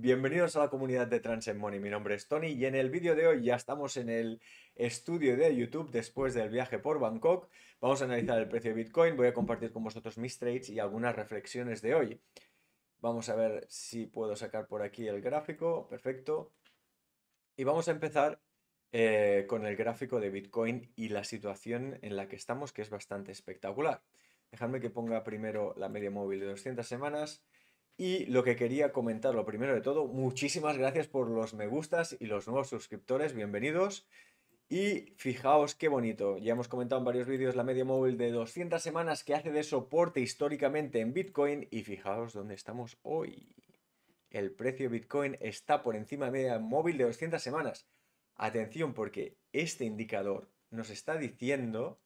Bienvenidos a la comunidad de Trans Money, mi nombre es Tony y en el vídeo de hoy ya estamos en el estudio de YouTube después del viaje por Bangkok. Vamos a analizar el precio de Bitcoin, voy a compartir con vosotros mis trades y algunas reflexiones de hoy. Vamos a ver si puedo sacar por aquí el gráfico, perfecto. Y vamos a empezar eh, con el gráfico de Bitcoin y la situación en la que estamos que es bastante espectacular. Dejadme que ponga primero la media móvil de 200 semanas y lo que quería comentar, lo primero de todo, muchísimas gracias por los me gustas y los nuevos suscriptores, bienvenidos. Y fijaos qué bonito, ya hemos comentado en varios vídeos la media móvil de 200 semanas que hace de soporte históricamente en Bitcoin y fijaos dónde estamos hoy. El precio de Bitcoin está por encima de media móvil de 200 semanas. Atención porque este indicador nos está diciendo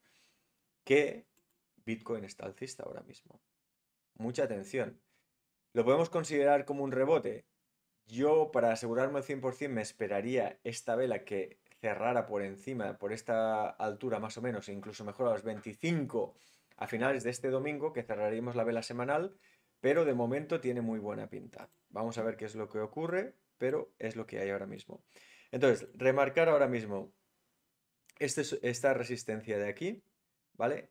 que Bitcoin está alcista ahora mismo. Mucha atención. ¿Lo podemos considerar como un rebote? Yo, para asegurarme al 100%, me esperaría esta vela que cerrara por encima, por esta altura más o menos, e incluso mejor a los 25 a finales de este domingo, que cerraríamos la vela semanal, pero de momento tiene muy buena pinta. Vamos a ver qué es lo que ocurre, pero es lo que hay ahora mismo. Entonces, remarcar ahora mismo este esta resistencia de aquí, ¿vale?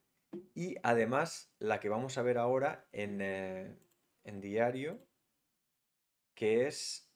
Y además la que vamos a ver ahora en... Eh, en diario, que es,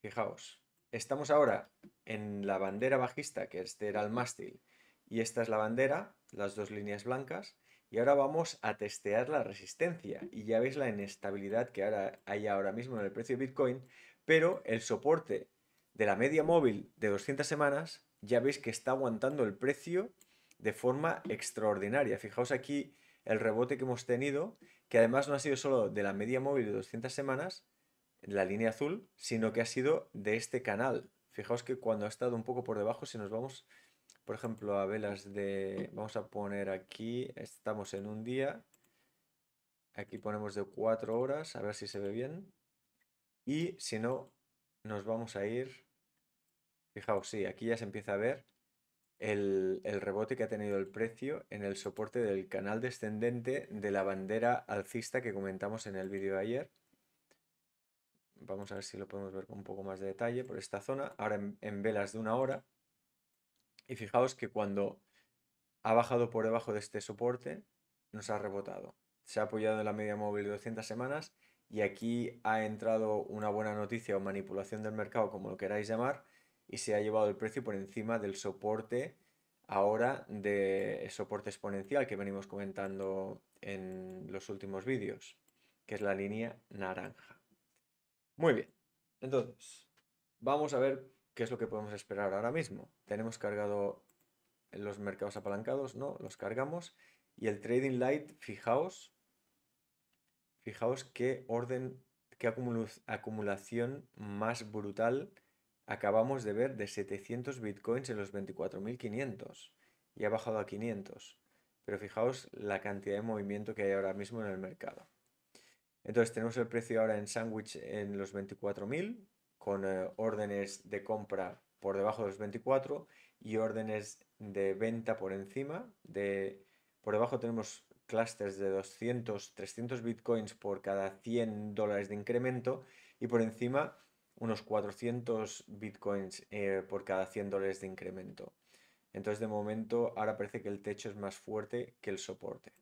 fijaos, estamos ahora en la bandera bajista, que este era el mástil, y esta es la bandera, las dos líneas blancas, y ahora vamos a testear la resistencia. Y ya veis la inestabilidad que ahora hay ahora mismo en el precio de Bitcoin, pero el soporte de la media móvil de 200 semanas, ya veis que está aguantando el precio de forma extraordinaria. Fijaos aquí el rebote que hemos tenido que además no ha sido solo de la media móvil de 200 semanas, la línea azul, sino que ha sido de este canal. Fijaos que cuando ha estado un poco por debajo, si nos vamos, por ejemplo, a velas de... Vamos a poner aquí, estamos en un día, aquí ponemos de 4 horas, a ver si se ve bien. Y si no, nos vamos a ir... Fijaos, sí, aquí ya se empieza a ver el, rebote que ha tenido el precio en el soporte del canal descendente de la bandera alcista que comentamos en el vídeo de ayer. Vamos a ver si lo podemos ver con un poco más de detalle por esta zona. Ahora en, velas de una hora. Y fijaos que cuando ha bajado por debajo de este soporte, nos ha rebotado. Se ha apoyado en la media móvil de 200 semanas y aquí ha entrado una buena noticia o manipulación del mercado, como lo queráis llamar, y se ha llevado el precio por encima del soporte ahora de soporte exponencial que venimos comentando en los últimos vídeos, que es la línea naranja. Muy bien, entonces vamos a ver qué es lo que podemos esperar ahora mismo. Tenemos cargado los mercados apalancados, ¿no? Los cargamos. Y el Trading Light, fijaos, fijaos qué orden, qué acumulación más brutal acabamos de ver de 700 bitcoins en los 24.500 y ha bajado a 500. Pero fijaos la cantidad de movimiento que hay ahora mismo en el mercado. Entonces tenemos el precio ahora en sándwich en los 24.000 con eh, órdenes de compra por debajo de los 24 y órdenes de venta por encima. De, por debajo tenemos clusters de 200, 300 bitcoins por cada 100 dólares de incremento y por encima unos 400 bitcoins eh, por cada 100 dólares de incremento. Entonces, de momento, ahora parece que el techo es más fuerte que el soporte.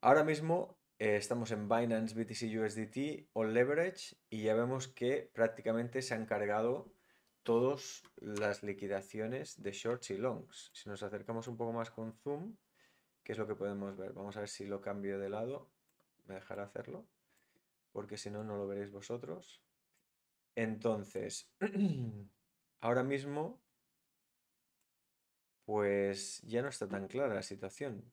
Ahora mismo eh, estamos en Binance BTC USDT on leverage y ya vemos que prácticamente se han cargado todas las liquidaciones de shorts y longs. Si nos acercamos un poco más con zoom, ¿qué es lo que podemos ver? Vamos a ver si lo cambio de lado. ¿Me dejará hacerlo? porque si no, no lo veréis vosotros. Entonces, ahora mismo, pues ya no está tan clara la situación.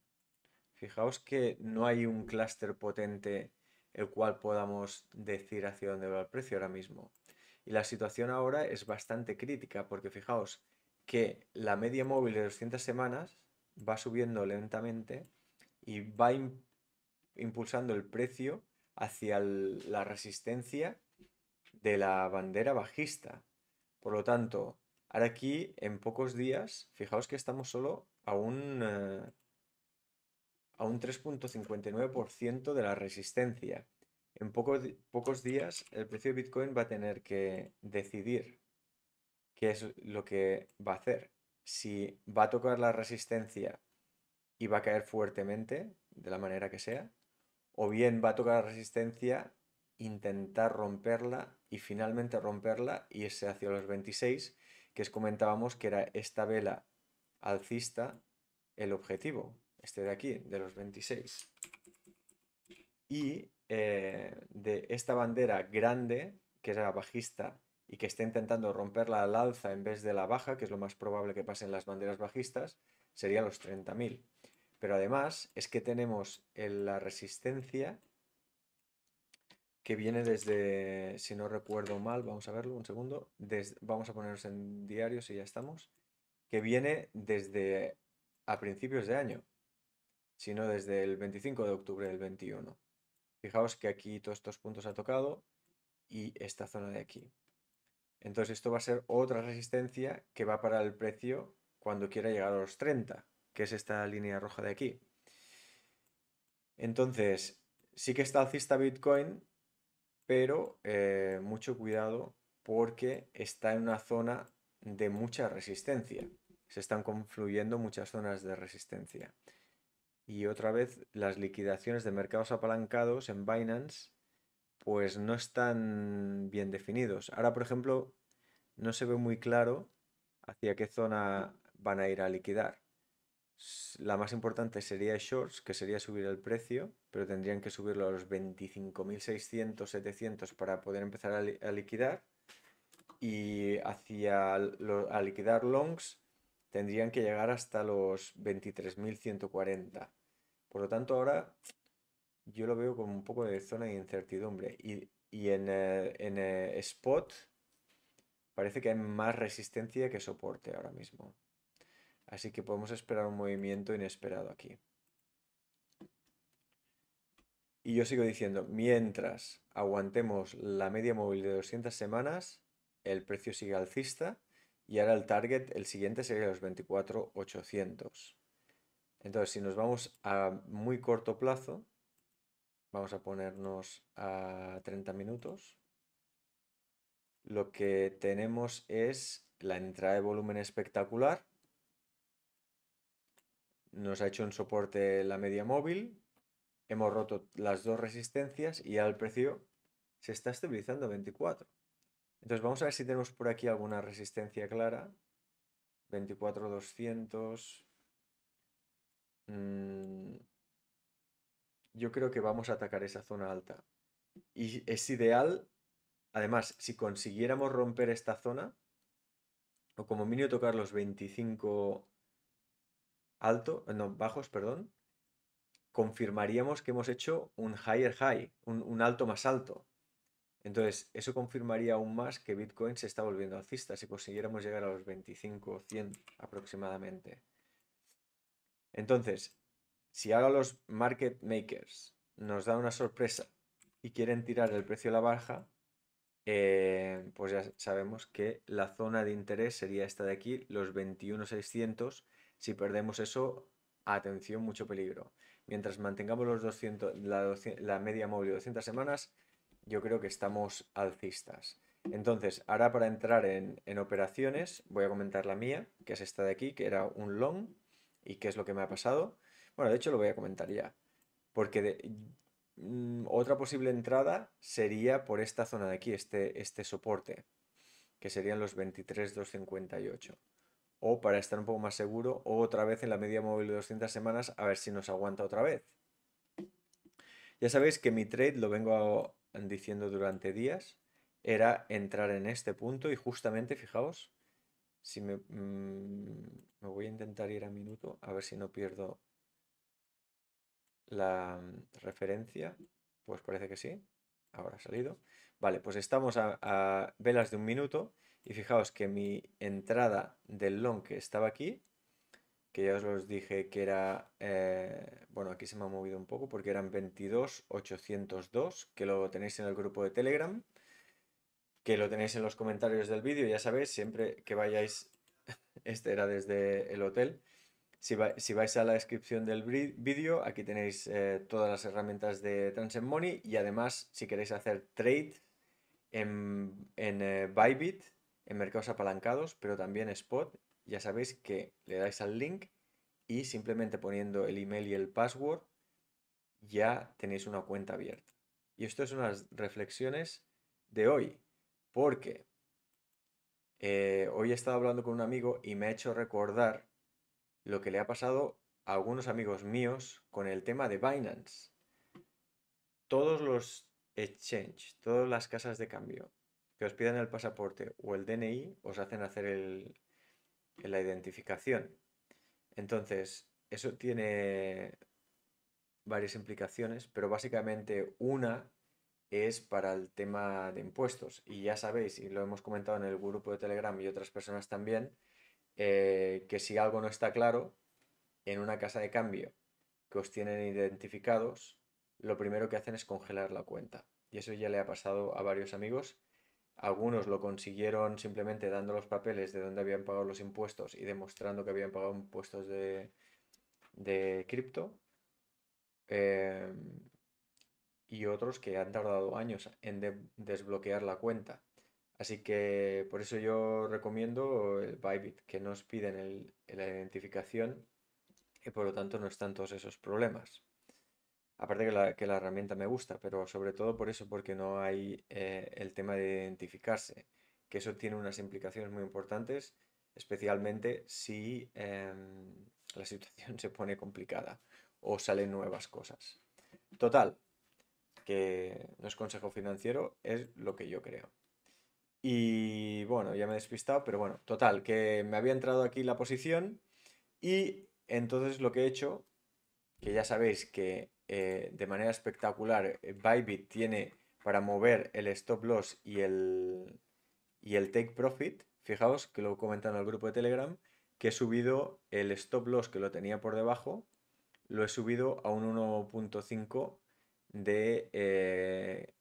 Fijaos que no hay un clúster potente el cual podamos decir hacia dónde va el precio ahora mismo. Y la situación ahora es bastante crítica, porque fijaos que la media móvil de 200 semanas va subiendo lentamente y va impulsando el precio hacia la resistencia de la bandera bajista. Por lo tanto, ahora aquí en pocos días, fijaos que estamos solo a un, eh, un 3.59% de la resistencia. En pocos días el precio de Bitcoin va a tener que decidir qué es lo que va a hacer. Si va a tocar la resistencia y va a caer fuertemente, de la manera que sea, o bien va a tocar la resistencia, intentar romperla y finalmente romperla y ese hacia los 26, que es comentábamos que era esta vela alcista el objetivo, este de aquí, de los 26. Y eh, de esta bandera grande, que es la bajista, y que está intentando romperla al alza en vez de la baja, que es lo más probable que pasen las banderas bajistas, serían los 30.000. Pero además es que tenemos eh, la resistencia que viene desde, si no recuerdo mal, vamos a verlo un segundo, vamos a ponernos en diario si ya estamos, que viene desde a principios de año, sino desde el 25 de octubre del 21. Fijaos que aquí todos estos puntos ha tocado y esta zona de aquí. Entonces esto va a ser otra resistencia que va para el precio cuando quiera llegar a los 30 que es esta línea roja de aquí. Entonces, sí que está alcista Bitcoin, pero eh, mucho cuidado porque está en una zona de mucha resistencia. Se están confluyendo muchas zonas de resistencia. Y otra vez, las liquidaciones de mercados apalancados en Binance, pues no están bien definidos. Ahora, por ejemplo, no se ve muy claro hacia qué zona van a ir a liquidar. La más importante sería Shorts, que sería subir el precio, pero tendrían que subirlo a los 25.600, 700 para poder empezar a, liquidar. Y hacia a liquidar longs tendrían que llegar hasta los 23.140. Por lo tanto, ahora yo lo veo como un poco de zona de incertidumbre. Y, en, eh, eh, spot parece que hay más resistencia que soporte ahora mismo. Así que podemos esperar un movimiento inesperado aquí. Y yo sigo diciendo, mientras aguantemos la media móvil de 200 semanas, el precio sigue alcista y ahora el target, el siguiente sería los 24,800. Entonces, si nos vamos a muy corto plazo, vamos a ponernos a 30 minutos, lo que tenemos es la entrada de volumen espectacular, nos ha hecho un soporte la media móvil, hemos roto las dos resistencias y al precio se está estabilizando 24. Entonces vamos a ver si tenemos por aquí alguna resistencia clara. 24,200. 200 mm, Yo creo que vamos a atacar esa zona alta. Y es ideal, además, si consiguiéramos romper esta zona, o como mínimo tocar los 25 alto, no, bajos, perdón, confirmaríamos que hemos hecho un higher high, un, alto más alto. Entonces, eso confirmaría aún más que Bitcoin se está volviendo alcista si consiguiéramos llegar a los 25 100 aproximadamente. Entonces, si ahora los market makers nos dan una sorpresa y quieren tirar el precio a la baja, eh, pues ya sabemos que la zona de interés sería esta de aquí, los 21,600, si perdemos eso, atención, mucho peligro. Mientras mantengamos los la, media móvil de 200 semanas, yo creo que estamos alcistas. Entonces, ahora para entrar en, operaciones, voy a comentar la mía, que es esta de aquí, que era un long, y qué es lo que me ha pasado. Bueno, de hecho lo voy a comentar ya, porque mm, otra posible entrada sería por esta zona de aquí, este, este soporte, que serían los 23,258 o para estar un poco más seguro, o otra vez en la media móvil de 200 semanas a ver si nos aguanta otra vez. Ya sabéis que mi trade, lo vengo diciendo durante días, era entrar en este punto y justamente, fijaos, si me, mm, voy a intentar ir a minuto, a ver si no pierdo la mm, referencia, pues parece que sí, ahora ha salido. Vale, pues estamos a, a velas de un minuto y fijaos que mi entrada del long que estaba aquí, que ya os dije que era, eh, bueno, aquí se me ha movido un poco porque eran 22.802, que lo tenéis en el grupo de Telegram, que lo tenéis en los comentarios del vídeo, ya sabéis, siempre que vayáis, este era desde el hotel, si, vais a la descripción del vídeo, aquí tenéis eh, todas las herramientas de Transcend Money y además si queréis hacer trade en, en eh, Bybit, en mercados apalancados, pero también spot. Ya sabéis que le dais al link y simplemente poniendo el email y el password ya tenéis una cuenta abierta. Y esto es unas reflexiones de hoy, porque eh, hoy he estado hablando con un amigo y me ha hecho recordar lo que le ha pasado a algunos amigos míos con el tema de Binance. Todos los exchange, todas las casas de cambio, que os pidan el pasaporte o el DNI, os hacen hacer la identificación. Entonces, eso tiene varias implicaciones, pero básicamente una es para el tema de impuestos. Y ya sabéis, y lo hemos comentado en el grupo de Telegram y otras personas también, eh, que si algo no está claro, en una casa de cambio que os tienen identificados, lo primero que hacen es congelar la cuenta. Y eso ya le ha pasado a varios amigos algunos lo consiguieron simplemente dando los papeles de dónde habían pagado los impuestos y demostrando que habían pagado impuestos de, de cripto. Em, y otros que han tardado años en desbloquear la cuenta. Así que por eso yo recomiendo el Bybit, que nos piden la identificación y por lo tanto no están todos esos problemas. Aparte que la, que la herramienta me gusta, pero sobre todo por eso, porque no hay eh, el tema de identificarse, que eso tiene unas implicaciones muy importantes, especialmente si em, la situación se pone complicada o salen nuevas cosas. Total, que no es consejo financiero, es lo que yo creo. Y bueno, ya me he despistado, pero bueno, total, que me había entrado aquí la posición y entonces lo que he hecho, que ya sabéis que eh, de manera espectacular. Eh, Bybit tiene para mover el stop loss y el, y el take profit. Fijaos que lo comentan al grupo de Telegram, que he subido el stop loss que lo tenía por debajo, lo he subido a un 1.5 de eh,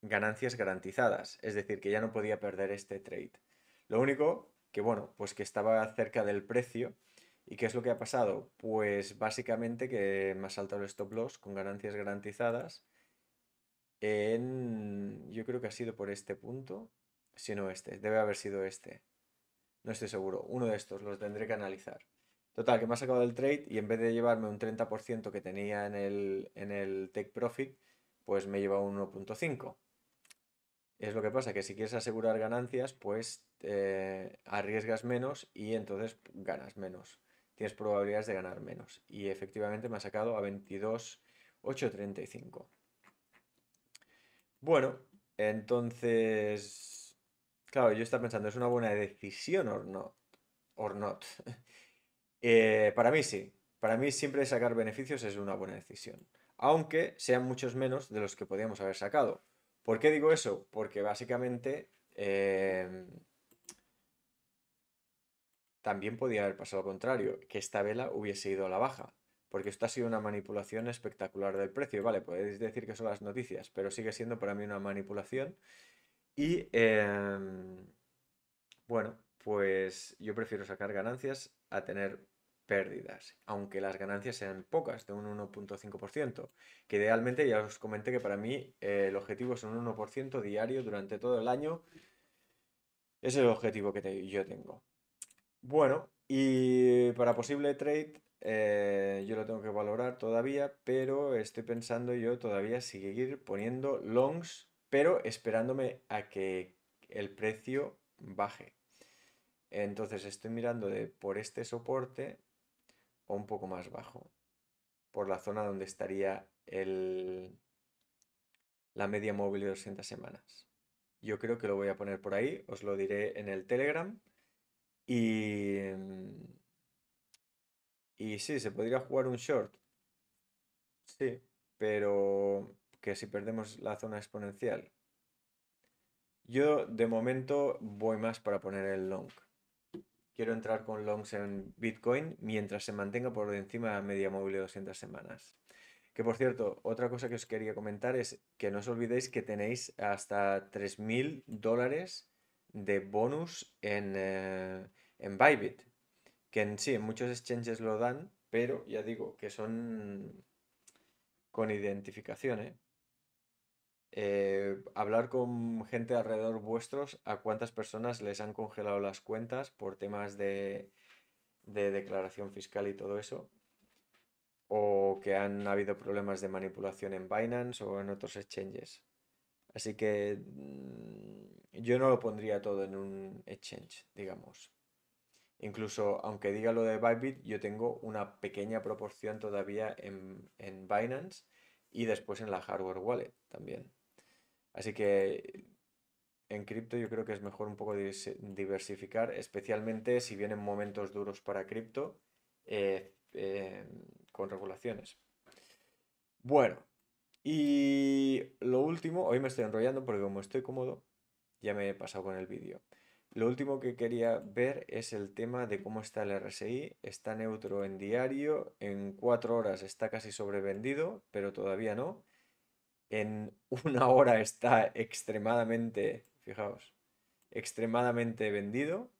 ganancias garantizadas. Es decir, que ya no podía perder este trade. Lo único que, bueno, pues que estaba cerca del precio ¿Y qué es lo que ha pasado? Pues básicamente que me ha saltado el stop loss con ganancias garantizadas en... Yo creo que ha sido por este punto, si no este, debe haber sido este. No estoy seguro, uno de estos, los tendré que analizar. Total, que me ha sacado del trade y en vez de llevarme un 30% que tenía en el, en Take Profit, pues me lleva un 1.5. Es lo que pasa, que si quieres asegurar ganancias, pues eh, arriesgas menos y entonces ganas menos tienes probabilidades de ganar menos. Y efectivamente me ha sacado a 22,835. Bueno, entonces, claro, yo estaba pensando, ¿es una buena decisión o no? Or not. Eh, para mí sí. Para mí siempre sacar beneficios es una buena decisión. Aunque sean muchos menos de los que podíamos haber sacado. ¿Por qué digo eso? Porque básicamente eh, también podía haber pasado lo contrario, que esta vela hubiese ido a la baja, porque esto ha sido una manipulación espectacular del precio. Vale, podéis decir que son las noticias, pero sigue siendo para mí una manipulación. Y em, bueno, pues yo prefiero sacar ganancias a tener pérdidas, aunque las ganancias sean pocas, de un 1.5%, que idealmente ya os comenté que para mí eh, el objetivo es un 1% diario durante todo el año. es el objetivo que yo tengo. Bueno, y para posible trade eh, yo lo tengo que valorar todavía, pero estoy pensando yo todavía seguir poniendo longs, pero esperándome a que el precio baje. Entonces estoy mirando de por este soporte o un poco más bajo, por la zona donde estaría el, la media móvil de 200 semanas. Yo creo que lo voy a poner por ahí, os lo diré en el Telegram y, em, y sí, se podría jugar un short. Sí, pero que si perdemos la zona exponencial. Yo de momento voy más para poner el long. Quiero entrar con longs en Bitcoin mientras se mantenga por encima de media móvil de 200 semanas. Que por cierto, otra cosa que os quería comentar es que no os olvidéis que tenéis hasta 3.000 dólares de bonus en, eh, en Bybit, que en sí, en muchos exchanges lo dan, pero ya digo que son con identificación, ¿eh? Eh, hablar con gente alrededor vuestros a cuántas personas les han congelado las cuentas por temas de, de declaración fiscal y todo eso, o que han habido problemas de manipulación en Binance o en otros exchanges. Así que mm, yo no lo pondría todo en un exchange, digamos. Incluso aunque diga lo de Bybit, yo tengo una pequeña proporción todavía en, Binance y después en la hardware wallet también. Así que en cripto yo creo que es mejor un poco diversificar, especialmente si vienen momentos duros para cripto eh, em, con regulaciones. Bueno, y lo último, hoy me estoy enrollando porque como estoy cómodo, ya me he pasado con el vídeo. Lo último que quería ver es el tema de cómo está el RSI. Está neutro en diario, en cuatro horas está casi sobrevendido, pero todavía no. En una hora está extremadamente, fijaos, extremadamente vendido.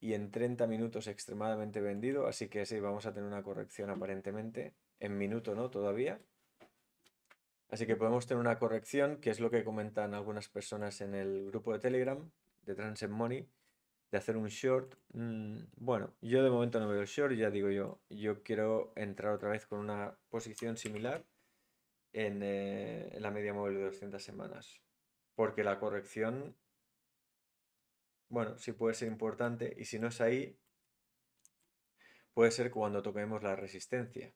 Y en 30 minutos extremadamente vendido. Así que sí, vamos a tener una corrección aparentemente. En minuto no todavía. Así que podemos tener una corrección, que es lo que comentan algunas personas en el grupo de Telegram de Transit Money, de hacer un short. Mm, bueno, yo de momento no veo el short, ya digo yo, yo quiero entrar otra vez con una posición similar en, eh, la media móvil de 200 semanas, porque la corrección, bueno, sí puede ser importante y si no es ahí, puede ser cuando toquemos la resistencia.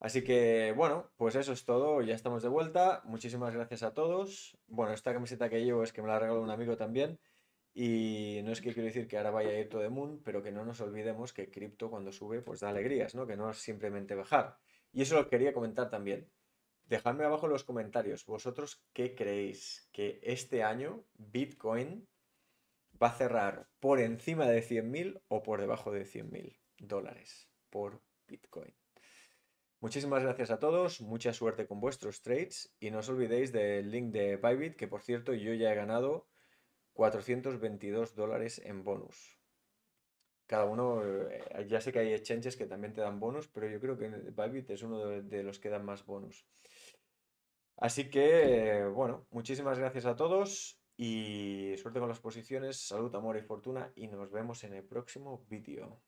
Así que bueno, pues eso es todo, ya estamos de vuelta. Muchísimas gracias a todos. Bueno, esta camiseta que llevo es que me la regaló un amigo también. Y no es que quiero decir que ahora vaya a ir todo el moon, pero que no nos olvidemos que cripto cuando sube pues da alegrías, ¿no? Que no es simplemente bajar. Y eso lo quería comentar también. Dejadme abajo en los comentarios, vosotros qué creéis que este año Bitcoin va a cerrar por encima de 100.000 o por debajo de 100.000 dólares por Bitcoin. Muchísimas gracias a todos, mucha suerte con vuestros trades y no os olvidéis del link de Bybit, que por cierto yo ya he ganado 422 dólares en bonus. Cada uno, eh, ya sé que hay exchanges que también te dan bonus, pero yo creo que Bybit es uno de los que dan más bonus. Así que, bueno, muchísimas gracias a todos y suerte con las posiciones, salud, amor y fortuna y nos vemos en el próximo vídeo.